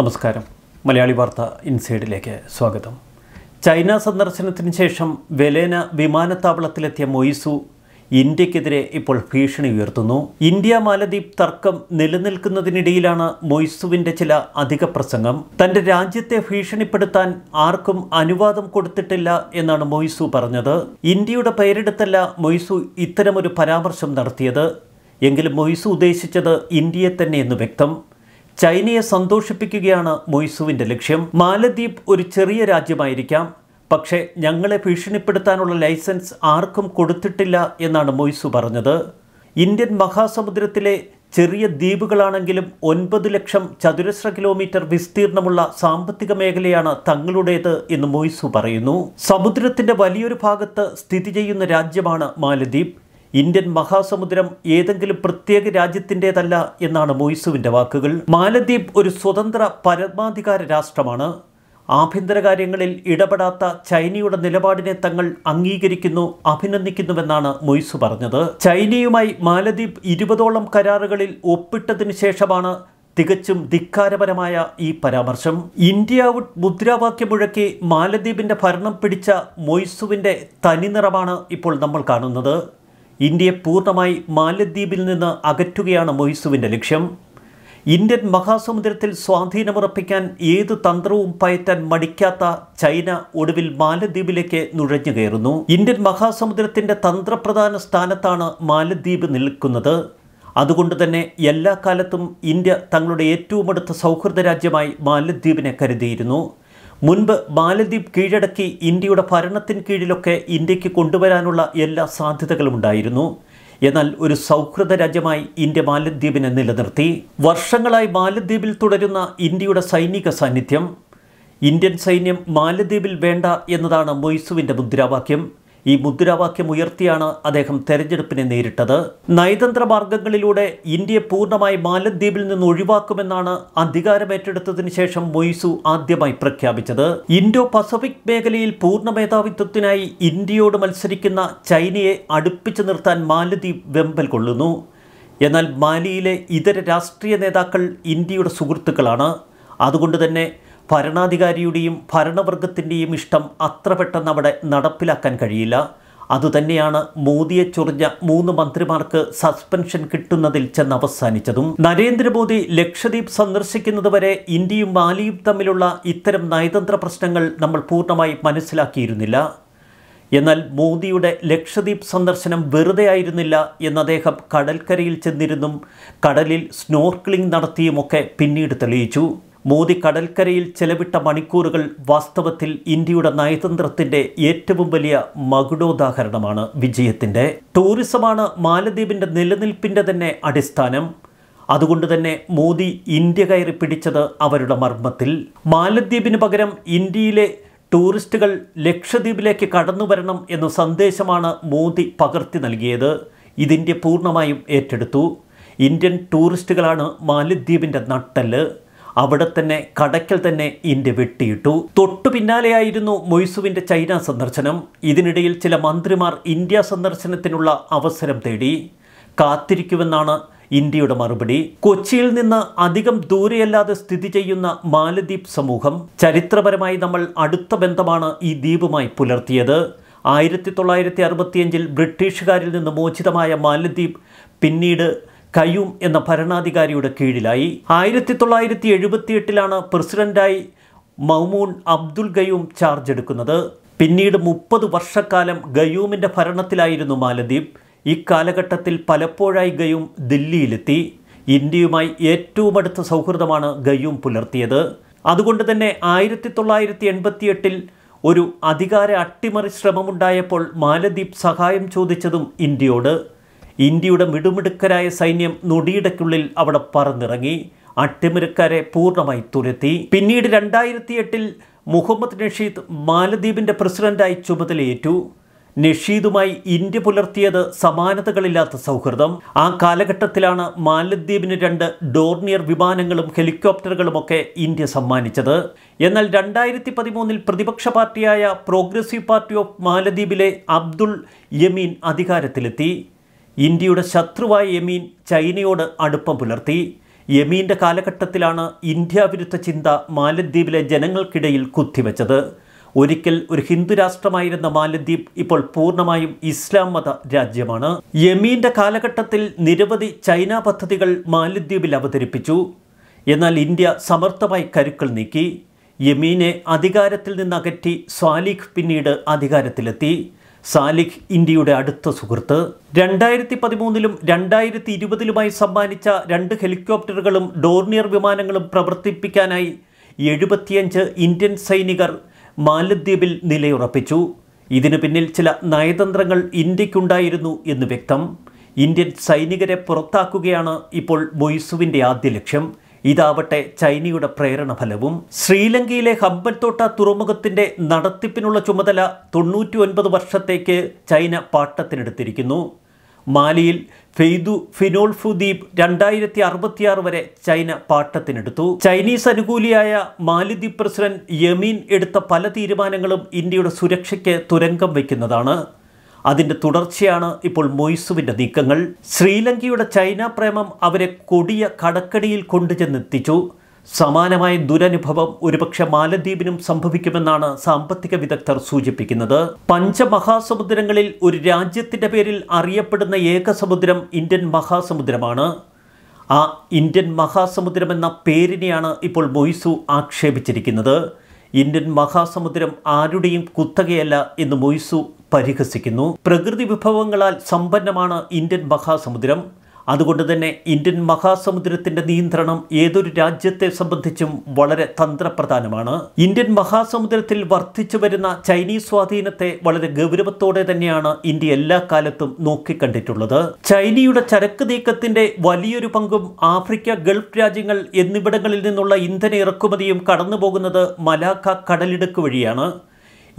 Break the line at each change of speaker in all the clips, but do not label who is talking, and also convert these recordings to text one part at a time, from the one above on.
നമസ്കാരം മലയാളി വാർത്ത ഇൻസൈഡിലേക്ക് സ്വാഗതം ചൈന സന്ദർശനത്തിന് ശേഷം വെലേന വിമാനത്താവളത്തിലെത്തിയ മൊയ്സു ഇന്ത്യക്കെതിരെ ഇപ്പോൾ ഭീഷണി ഉയർത്തുന്നു ഇന്ത്യ മാലദ്വീപ് തർക്കം നിലനിൽക്കുന്നതിനിടയിലാണ് മൊയ്സുവിൻ്റെ ചില അധിക പ്രസംഗം തൻ്റെ രാജ്യത്തെ ഭീഷണിപ്പെടുത്താൻ ആർക്കും അനുവാദം കൊടുത്തിട്ടില്ല എന്നാണ് മൊയ്സു പറഞ്ഞത് ഇന്ത്യയുടെ പേരെടുത്തല്ല മൊയ്സു ഇത്തരമൊരു പരാമർശം നടത്തിയത് എങ്കിലും മൊയ്സു ഉദ്ദേശിച്ചത് ഇന്ത്യയെ തന്നെ എന്ന് വ്യക്തം ചൈനയെ സന്തോഷിപ്പിക്കുകയാണ് മൊയ്സുവിൻ്റെ ലക്ഷ്യം മാലദ്വീപ് ഒരു ചെറിയ രാജ്യമായിരിക്കാം പക്ഷേ ഞങ്ങളെ ഭീഷണിപ്പെടുത്താനുള്ള ലൈസൻസ് ആർക്കും കൊടുത്തിട്ടില്ല എന്നാണ് മൊയ്സു പറഞ്ഞത് ഇന്ത്യൻ മഹാസമുദ്രത്തിലെ ചെറിയ ദ്വീപുകളാണെങ്കിലും ഒൻപത് ലക്ഷം ചതുരശ്ര കിലോമീറ്റർ വിസ്തീർണമുള്ള സാമ്പത്തിക മേഖലയാണ് തങ്ങളുടേത് എന്ന് മൊയ്സു പറയുന്നു സമുദ്രത്തിന്റെ വലിയൊരു ഭാഗത്ത് സ്ഥിതി ചെയ്യുന്ന രാജ്യമാണ് മാലദ്വീപ് ഇന്ത്യൻ മഹാസമുദ്രം ഏതെങ്കിലും പ്രത്യേക രാജ്യത്തിൻ്റെതല്ല എന്നാണ് മൊയ്സുവിൻ്റെ വാക്കുകൾ മാലദ്വീപ് ഒരു സ്വതന്ത്ര പരമാധികാര രാഷ്ട്രമാണ് ആഭ്യന്തര കാര്യങ്ങളിൽ ഇടപെടാത്ത ചൈനയുടെ നിലപാടിനെ തങ്ങൾ അംഗീകരിക്കുന്നു അഭിനന്ദിക്കുന്നുവെന്നാണ് മൊയ്സു പറഞ്ഞത് ചൈനയുമായി മാലദ്വീപ് ഇരുപതോളം കരാറുകളിൽ ഒപ്പിട്ടതിനു ശേഷമാണ് തികച്ചും ധിക്കാരപരമായ ഈ പരാമർശം ഇന്ത്യ ഔട്ട് മുദ്രാവാക്യം മുഴക്കി മാലദ്വീപിന്റെ ഭരണം പിടിച്ച മൊയ്സുവിന്റെ തനിനിറമാണ് ഇപ്പോൾ നമ്മൾ കാണുന്നത് ഇന്ത്യയെ പൂർണ്ണമായി മാലദ്വീപിൽ നിന്ന് അകറ്റുകയാണ് മൊയ്സുവിൻ്റെ ലക്ഷ്യം ഇന്ത്യൻ മഹാസമുദ്രത്തിൽ സ്വാധീനമുറപ്പിക്കാൻ ഏത് തന്ത്രവും പയറ്റാൻ മടിക്കാത്ത ചൈന ഒടുവിൽ മാലദ്വീപിലേക്ക് നുഴഞ്ഞു കയറുന്നു ഇന്ത്യൻ മഹാസമുദ്രത്തിൻ്റെ തന്ത്രപ്രധാന സ്ഥാനത്താണ് മാലദ്വീപ് നിൽക്കുന്നത് അതുകൊണ്ട് തന്നെ എല്ലാ കാലത്തും ഇന്ത്യ തങ്ങളുടെ ഏറ്റവും അടുത്ത സൗഹൃദ രാജ്യമായി മാലദ്വീപിനെ കരുതിയിരുന്നു മുൻപ് മാലദ്വീപ് കീഴടക്കി ഇന്ത്യയുടെ ഭരണത്തിന് കീഴിലൊക്കെ ഇന്ത്യക്ക് കൊണ്ടുവരാനുള്ള എല്ലാ സാധ്യതകളും ഉണ്ടായിരുന്നു എന്നാൽ ഒരു സൗഹൃദ രാജ്യമായി ഇന്ത്യ മാലദ്വീപിനെ നിലനിർത്തി വർഷങ്ങളായി മാലദ്വീപിൽ തുടരുന്ന ഇന്ത്യയുടെ സൈനിക സാന്നിധ്യം ഇന്ത്യൻ സൈന്യം മാലദ്വീപിൽ വേണ്ട എന്നതാണ് മൊയ്സുവിൻ്റെ മുദ്രാവാക്യം ഈ മുദ്രാവാക്യം ഉയർത്തിയാണ് അദ്ദേഹം തെരഞ്ഞെടുപ്പിനെ നേരിട്ടത് നയതന്ത്ര മാർഗങ്ങളിലൂടെ ഇന്ത്യയെ പൂർണ്ണമായി മാലദ്വീപിൽ നിന്ന് ഒഴിവാക്കുമെന്നാണ് അധികാരമേറ്റെടുത്തതിനു ശേഷം മൊയ്സു ആദ്യമായി പ്രഖ്യാപിച്ചത് ഇൻഡോ പസഫിക് മേഖലയിൽ പൂർണ്ണ മേധാവിത്വത്തിനായി ഇന്ത്യയോട് മത്സരിക്കുന്ന ചൈനയെ അടുപ്പിച്ചു നിർത്താൻ മാലദ്വീപ് വെമ്പൽ കൊള്ളുന്നു എന്നാൽ മാലിയിലെ ഇതര രാഷ്ട്രീയ നേതാക്കൾ ഇന്ത്യയുടെ സുഹൃത്തുക്കളാണ് അതുകൊണ്ട് തന്നെ ഭരണാധികാരിയുടെയും ഭരണവർഗത്തിൻ്റെയും ഇഷ്ടം അത്ര പെട്ടെന്ന് അവിടെ നടപ്പിലാക്കാൻ കഴിയില്ല അതുതന്നെയാണ് മോദിയെ ചൊറിഞ്ഞ മൂന്ന് മന്ത്രിമാർക്ക് സസ്പെൻഷൻ കിട്ടുന്നതിൽ ചെന്ന് അവസാനിച്ചതും നരേന്ദ്രമോദി ലക്ഷദ്വീപ് സന്ദർശിക്കുന്നത് വരെ ഇന്ത്യയും മാലിയും തമ്മിലുള്ള ഇത്തരം നയതന്ത്ര പ്രശ്നങ്ങൾ നമ്മൾ പൂർണ്ണമായി മനസ്സിലാക്കിയിരുന്നില്ല എന്നാൽ മോദിയുടെ ലക്ഷദ്വീപ് സന്ദർശനം വെറുതെ ആയിരുന്നില്ല എന്ന് അദ്ദേഹം കടൽക്കരയിൽ ചെന്നിരുന്നും കടലിൽ സ്നോർക്ലിംഗ് നടത്തിയുമൊക്കെ പിന്നീട് തെളിയിച്ചു മോദി കടൽക്കരയിൽ ചെലവിട്ട മണിക്കൂറുകൾ വാസ്തവത്തിൽ ഇന്ത്യയുടെ നയതന്ത്രത്തിന്റെ ഏറ്റവും വലിയ മകുടോദാഹരണമാണ് വിജയത്തിന്റെ ടൂറിസമാണ് മാലദ്വീപിന്റെ നിലനിൽപ്പിന്റെ തന്നെ അടിസ്ഥാനം അതുകൊണ്ട് തന്നെ മോദി ഇന്ത്യ കയറി പിടിച്ചത് അവരുടെ മർമ്മത്തിൽ മാലദ്വീപിന് പകരം ഇന്ത്യയിലെ ടൂറിസ്റ്റുകൾ ലക്ഷദ്വീപിലേക്ക് കടന്നു വരണം എന്ന സന്ദേശമാണ് മോദി പകർത്തി നൽകിയത് ഇതിൻ്റെ പൂർണ്ണമായും ഏറ്റെടുത്തു ഇന്ത്യൻ ടൂറിസ്റ്റുകളാണ് മാലദ്വീപിൻ്റെ നട്ടല് അവിടെ തന്നെ കടക്കൽ തന്നെ ഇന്ത്യ വെട്ടിയിട്ടു തൊട്ടു പിന്നാലെയായിരുന്നു മൊയ്സുവിൻ്റെ ചൈന സന്ദർശനം ഇതിനിടയിൽ ചില മന്ത്രിമാർ ഇന്ത്യ സന്ദർശനത്തിനുള്ള അവസരം തേടി കാത്തിരിക്കുമെന്നാണ് ഇന്ത്യയുടെ മറുപടി കൊച്ചിയിൽ നിന്ന് അധികം ദൂരെയല്ലാതെ സ്ഥിതി ചെയ്യുന്ന മാലദ്വീപ് സമൂഹം ചരിത്രപരമായി നമ്മൾ അടുത്ത ബന്ധമാണ് ഈ ദ്വീപുമായി പുലർത്തിയത് ആയിരത്തി തൊള്ളായിരത്തി അറുപത്തിയഞ്ചിൽ ബ്രിട്ടീഷുകാരിൽ നിന്ന് മോചിതമായ മാലദ്വീപ് പിന്നീട് കയ്യൂം എന്ന ഭരണാധികാരിയുടെ കീഴിലായി ആയിരത്തി തൊള്ളായിരത്തി എഴുപത്തിയെട്ടിലാണ് പ്രസിഡന്റായി മൗമൂൺ അബ്ദുൽ ഗയൂം ചാർജ് എടുക്കുന്നത് പിന്നീട് മുപ്പത് വർഷക്കാലം ഗയൂമിൻ്റെ ഭരണത്തിലായിരുന്നു മാലദ്വീപ് ഈ കാലഘട്ടത്തിൽ പലപ്പോഴായി ഗയൂം ദില്ലിയിലെത്തി ഇന്ത്യയുമായി ഏറ്റവും അടുത്ത സൗഹൃദമാണ് ഗയൂം പുലർത്തിയത് അതുകൊണ്ട് തന്നെ ആയിരത്തി തൊള്ളായിരത്തി എൺപത്തിയെട്ടിൽ ഒരു അധികാര അട്ടിമറി ശ്രമമുണ്ടായപ്പോൾ മാലദ്വീപ് സഹായം ചോദിച്ചതും ഇന്ത്യയോട് ഇന്ത്യയുടെ മിടുമിടുക്കരായ സൈന്യം നൊടിയിടയ്ക്കുള്ളിൽ അവിടെ പറന്നിറങ്ങി അട്ടിമരക്കാരെ പൂർണ്ണമായി തുരത്തി പിന്നീട് രണ്ടായിരത്തി എട്ടിൽ മുഹമ്മദ് നഷീദ് മാലദ്വീപിൻ്റെ പ്രസിഡന്റായി ചുമതലയേറ്റു നഷീദുമായി ഇന്ത്യ പുലർത്തിയത് സമാനതകളില്ലാത്ത സൗഹൃദം ആ കാലഘട്ടത്തിലാണ് മാലദ്വീപിന് രണ്ട് ഡോർണിയർ വിമാനങ്ങളും ഹെലികോപ്റ്ററുകളുമൊക്കെ ഇന്ത്യ സമ്മാനിച്ചത് എന്നാൽ രണ്ടായിരത്തി പതിമൂന്നിൽ പ്രതിപക്ഷ പാർട്ടിയായ പ്രോഗ്രസീവ് പാർട്ടി ഓഫ് മാലദ്വീപിലെ അബ്ദുൾ യമീൻ അധികാരത്തിലെത്തി ഇന്ത്യയുടെ ശത്രുവായ യമീൻ ചൈനയോട് അടുപ്പം പുലർത്തി യമീൻ്റെ കാലഘട്ടത്തിലാണ് ഇന്ത്യ വിരുദ്ധ ചിന്ത മാലദ്വീപിലെ ജനങ്ങൾക്കിടയിൽ കുത്തിവെച്ചത് ഒരിക്കൽ ഒരു ഹിന്ദു രാഷ്ട്രമായിരുന്ന മാലദ്വീപ് ഇപ്പോൾ പൂർണ്ണമായും ഇസ്ലാം മത രാജ്യമാണ് യമീൻ്റെ കാലഘട്ടത്തിൽ നിരവധി ചൈന പദ്ധതികൾ മാലദ്വീപിൽ അവതരിപ്പിച്ചു എന്നാൽ ഇന്ത്യ സമർത്ഥമായി കരുക്കൾ നീക്കി യമീനെ അധികാരത്തിൽ നിന്ന് അകറ്റി സ്വാലിഖ് പിന്നീട് അധികാരത്തിലെത്തി സാലിഖ് ഇന്ത്യയുടെ അടുത്ത സുഹൃത്ത് രണ്ടായിരത്തി പതിമൂന്നിലും രണ്ടായിരത്തി ഇരുപതിലുമായി സമ്മാനിച്ച രണ്ട് ഹെലികോപ്റ്ററുകളും ഡോർണിയർ വിമാനങ്ങളും പ്രവർത്തിപ്പിക്കാനായി എഴുപത്തിയഞ്ച് ഇന്ത്യൻ സൈനികർ മാലദ്വീപിൽ നിലയുറപ്പിച്ചു ഇതിനു പിന്നിൽ ചില നയതന്ത്രങ്ങൾ ഇന്ത്യക്കുണ്ടായിരുന്നു എന്ന് വ്യക്തം ഇന്ത്യൻ സൈനികരെ പുറത്താക്കുകയാണ് ഇപ്പോൾ മൊയ്സുവിൻ്റെ ആദ്യ ലക്ഷ്യം ഇതാവട്ടെ ചൈനയുടെ പ്രേരണ ഫലവും ശ്രീലങ്കയിലെ ഹമ്പൽത്തോട്ട തുറമുഖത്തിൻ്റെ നടത്തിപ്പിനുള്ള ചുമതല തൊണ്ണൂറ്റി ഒൻപത് വർഷത്തേക്ക് ചൈന പാട്ടത്തിനെടുത്തിരിക്കുന്നു മാലിയിൽ ഫെയ്ദു ഫിനോൾഫു ദ്വീപ് രണ്ടായിരത്തി അറുപത്തിയാറ് വരെ ചൈന പാട്ടത്തിനെടുത്തു ചൈനീസ് അനുകൂലിയായ മാലിദ്വീപ് പ്രസിഡന്റ് യമീൻ എടുത്ത പല തീരുമാനങ്ങളും ഇന്ത്യയുടെ സുരക്ഷയ്ക്ക് തുരങ്കം വയ്ക്കുന്നതാണ് അതിൻ്റെ തുടർച്ചയാണ് ഇപ്പോൾ മൊയ്സുവിൻ്റെ നീക്കങ്ങൾ ശ്രീലങ്കയുടെ ചൈന പ്രേമം അവരെ കൊടിയ കടക്കടിയിൽ കൊണ്ടുചെന്നെത്തിച്ചു സമാനമായ ദുരനുഭവം ഒരുപക്ഷെ മാലദ്വീപിനും സംഭവിക്കുമെന്നാണ് സാമ്പത്തിക വിദഗ്ധർ സൂചിപ്പിക്കുന്നത് പഞ്ചമഹാസമുദ്രങ്ങളിൽ ഒരു രാജ്യത്തിൻ്റെ പേരിൽ അറിയപ്പെടുന്ന ഏക സമുദ്രം ഇന്ത്യൻ മഹാസമുദ്രമാണ് ആ ഇന്ത്യൻ മഹാസമുദ്രം എന്ന പേരിനെയാണ് ഇപ്പോൾ മൊയ്സു ആക്ഷേപിച്ചിരിക്കുന്നത് ഇന്ത്യൻ മഹാസമുദ്രം ആരുടെയും കുത്തകയല്ല എന്ന് മൊയ്സു പരിഹസിക്കുന്നു പ്രകൃതി വിഭവങ്ങളാൽ സമ്പന്നമാണ് ഇന്ത്യൻ മഹാസമുദ്രം അതുകൊണ്ട് തന്നെ ഇന്ത്യൻ മഹാസമുദ്രത്തിന്റെ നിയന്ത്രണം ഏതൊരു രാജ്യത്തെ സംബന്ധിച്ചും വളരെ തന്ത്രപ്രധാനമാണ് ഇന്ത്യൻ മഹാസമുദ്രത്തിൽ വർദ്ധിച്ചു വരുന്ന ചൈനീസ് സ്വാധീനത്തെ വളരെ ഗൗരവത്തോടെ തന്നെയാണ് ഇന്ത്യ എല്ലാ കാലത്തും നോക്കിക്കണ്ടിട്ടുള്ളത് ചൈനയുടെ ചരക്ക് നീക്കത്തിന്റെ വലിയൊരു പങ്കും ആഫ്രിക്ക ഗൾഫ് രാജ്യങ്ങൾ എന്നിവിടങ്ങളിൽ നിന്നുള്ള ഇന്ധന ഇറക്കുമതിയും കടന്നുപോകുന്നത് മലാക്ക കടലിടുക്ക് വഴിയാണ്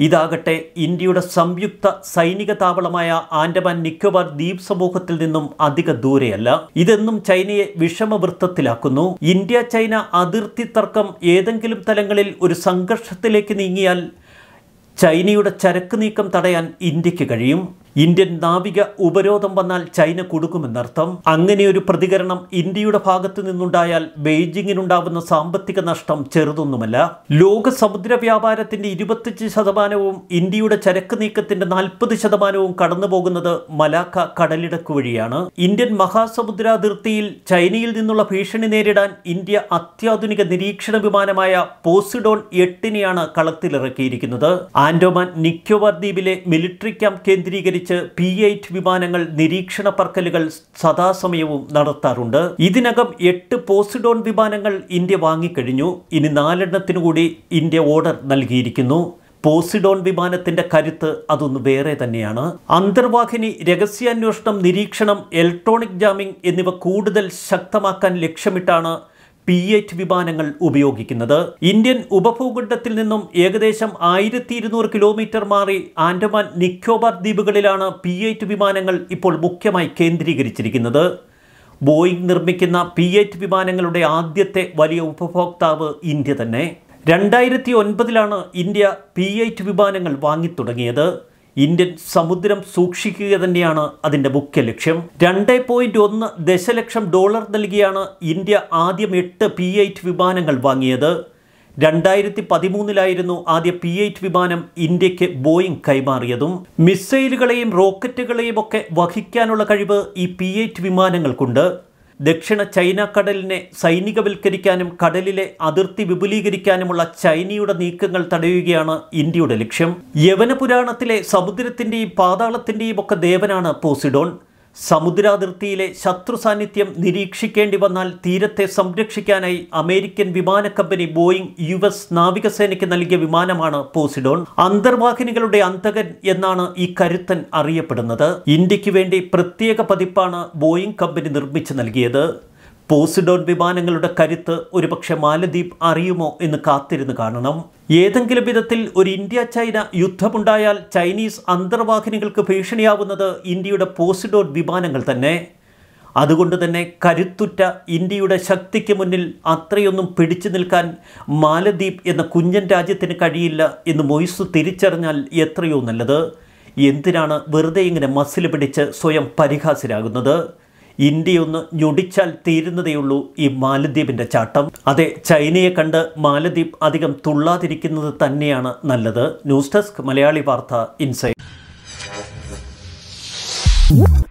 ഇതാകട്ടെ ഇന്ത്യയുടെ സംയുക്ത സൈനിക താവളമായ ആൻഡമാൻ നിക്കോബാർ ദ്വീപ് സമൂഹത്തിൽ നിന്നും അധിക ദൂരെയല്ല ഇതെന്നും ചൈനയെ വിഷമവൃത്തത്തിലാക്കുന്നു ഇന്ത്യ ചൈന അതിർത്തി തർക്കം ഏതെങ്കിലും തലങ്ങളിൽ ഒരു സംഘർഷത്തിലേക്ക് നീങ്ങിയാൽ ചൈനയുടെ ചരക്ക് നീക്കം തടയാൻ ഇന്ത്യക്ക് കഴിയും ഇന്ത്യൻ നാവിക ഉപരോധം വന്നാൽ ചൈന കൊടുക്കുമെന്നർത്ഥം അങ്ങനെയൊരു പ്രതികരണം ഇന്ത്യയുടെ ഭാഗത്തു നിന്നുണ്ടായാൽ ബെയ്ജിങ്ങിനുണ്ടാവുന്ന സാമ്പത്തിക നഷ്ടം ചെറുതൊന്നുമല്ല ലോക സമുദ്ര വ്യാപാരത്തിന്റെ ഇരുപത്തിയഞ്ച് ശതമാനവും ഇന്ത്യയുടെ ചരക്ക് നീക്കത്തിന്റെ നാൽപ്പത് ശതമാനവും കടന്നുപോകുന്നത് മലാക്ക കടലിടക്ക് വഴിയാണ് ഇന്ത്യൻ മഹാസമുദ്ര അതിർത്തിയിൽ ചൈനയിൽ നിന്നുള്ള ഭീഷണി നേരിടാൻ ഇന്ത്യ അത്യാധുനിക നിരീക്ഷണ വിമാനമായ പോസിഡോൺ എട്ടിനെയാണ് കളത്തിലിറക്കിയിരിക്കുന്നത് ആൻഡോമാൻ നിക്കോബാർ ദ്വീപിലെ മിലിറ്ററി ക്യാമ്പ് കേന്ദ്രീകരിച്ച് പ്രത്യേകിച്ച് പി എയ്റ്റ് വിമാനങ്ങൾ നിരീക്ഷണ പറക്കലുകൾ സദാസമയവും നടത്താറുണ്ട് ഇതിനകം എട്ട് പോസിഡോൺ വിമാനങ്ങൾ ഇന്ത്യ വാങ്ങിക്കഴിഞ്ഞു ഇനി നാലെണ്ണത്തിനു കൂടി ഇന്ത്യ ഓർഡർ നൽകിയിരിക്കുന്നു പോസിഡോൺ വിമാനത്തിന്റെ കരുത്ത് അതൊന്ന് വേറെ തന്നെയാണ് അന്തർവാഹിനി രഹസ്യാന്വേഷണം നിരീക്ഷണം ഇലക്ട്രോണിക് ജാമിംഗ് എന്നിവ കൂടുതൽ ശക്തമാക്കാൻ ലക്ഷ്യമിട്ടാണ് പി എറ്റ് വിമാനങ്ങൾ ഉപയോഗിക്കുന്നത് ഇന്ത്യൻ ഉപഭൂഖണ്ഡത്തിൽ നിന്നും ഏകദേശം ആയിരത്തി ഇരുന്നൂറ് കിലോമീറ്റർ മാറി ആൻഡമാൻ നിക്കോബാർ ദ്വീപുകളിലാണ് പി എറ്റ് വിമാനങ്ങൾ ഇപ്പോൾ മുഖ്യമായി കേന്ദ്രീകരിച്ചിരിക്കുന്നത് ബോയിങ് നിർമ്മിക്കുന്ന പി എറ്റ് വിമാനങ്ങളുടെ ആദ്യത്തെ വലിയ ഉപഭോക്താവ് ഇന്ത്യ തന്നെ രണ്ടായിരത്തി ഒൻപതിലാണ് ഇന്ത്യ പി എറ്റ് വിമാനങ്ങൾ വാങ്ങിത്തുടങ്ങിയത് ഇന്ത്യൻ സമുദ്രം സൂക്ഷിക്കുക തന്നെയാണ് അതിൻ്റെ മുഖ്യ ലക്ഷ്യം രണ്ട് പോയിന്റ് ഒന്ന് ദശലക്ഷം ഡോളർ നൽകിയാണ് ഇന്ത്യ ആദ്യം എട്ട് പി എയ്റ്റ് വിമാനങ്ങൾ വാങ്ങിയത് രണ്ടായിരത്തി പതിമൂന്നിലായിരുന്നു ആദ്യ പി എയ്റ്റ് വിമാനം ഇന്ത്യക്ക് ബോയിങ് കൈമാറിയതും മിസൈലുകളെയും റോക്കറ്റുകളെയും ഒക്കെ വഹിക്കാനുള്ള കഴിവ് ഈ പി എയ്റ്റ് വിമാനങ്ങൾക്കുണ്ട് ദക്ഷിണ ചൈന കടലിനെ സൈനികവൽക്കരിക്കാനും കടലിലെ അതിർത്തി വിപുലീകരിക്കാനുമുള്ള ചൈനയുടെ നീക്കങ്ങൾ തടയുകയാണ് ഇന്ത്യയുടെ ലക്ഷ്യം യവനപുരാണത്തിലെ സമുദ്രത്തിൻ്റെയും പാതാളത്തിൻ്റെയും ഒക്കെ ദേവനാണ് പോസിഡോൺ സമുദ്രാതിർത്തിയിലെ ശത്രു സാന്നിധ്യം നിരീക്ഷിക്കേണ്ടി വന്നാൽ തീരത്തെ സംരക്ഷിക്കാനായി അമേരിക്കൻ വിമാന കമ്പനി ബോയിങ് യു എസ് നാവികസേനയ്ക്ക് നൽകിയ വിമാനമാണ് പോസിഡോൺ അന്തർവാഹിനികളുടെ അന്തകൻ എന്നാണ് ഈ കരുത്തൻ അറിയപ്പെടുന്നത് ഇന്ത്യക്ക് വേണ്ടി പ്രത്യേക പതിപ്പാണ് ബോയിങ് കമ്പനി നിർമ്മിച്ചു നൽകിയത് പോസിഡോൺ വിമാനങ്ങളുടെ കരുത്ത് ഒരുപക്ഷെ മാലദ്വീപ് അറിയുമോ എന്ന് കാത്തിരുന്ന് കാണണം ഏതെങ്കിലും വിധത്തിൽ ഒരു ഇന്ത്യ ചൈന യുദ്ധമുണ്ടായാൽ ചൈനീസ് അന്തർവാഹിനികൾക്ക് ഭീഷണിയാവുന്നത് ഇന്ത്യയുടെ പോസിഡോൺ വിമാനങ്ങൾ തന്നെ അതുകൊണ്ട് തന്നെ കരുത്തുറ്റ ഇന്ത്യയുടെ ശക്തിക്ക് മുന്നിൽ അത്രയൊന്നും പിടിച്ചു നിൽക്കാൻ മാലദ്വീപ് എന്ന കുഞ്ഞൻ രാജ്യത്തിന് കഴിയില്ല എന്ന് മൊയ്സ് തിരിച്ചറിഞ്ഞാൽ എത്രയോ നല്ലത് എന്തിനാണ് വെറുതെ ഇങ്ങനെ മസിൽ പിടിച്ച് സ്വയം പരിഹാസ്യരാകുന്നത് ഇന്ത്യയൊന്ന് ഞൊടിച്ചാൽ തീരുന്നതേയുള്ളൂ ഈ മാലദ്വീപിൻ്റെ ചാട്ടം അതെ ചൈനയെ കണ്ട് മാലദ്വീപ് അധികം തുള്ളാതിരിക്കുന്നത് തന്നെയാണ് നല്ലത് ന്യൂസ് ഡെസ്ക് മലയാളി വാർത്ത ഇൻസൈറ്റ്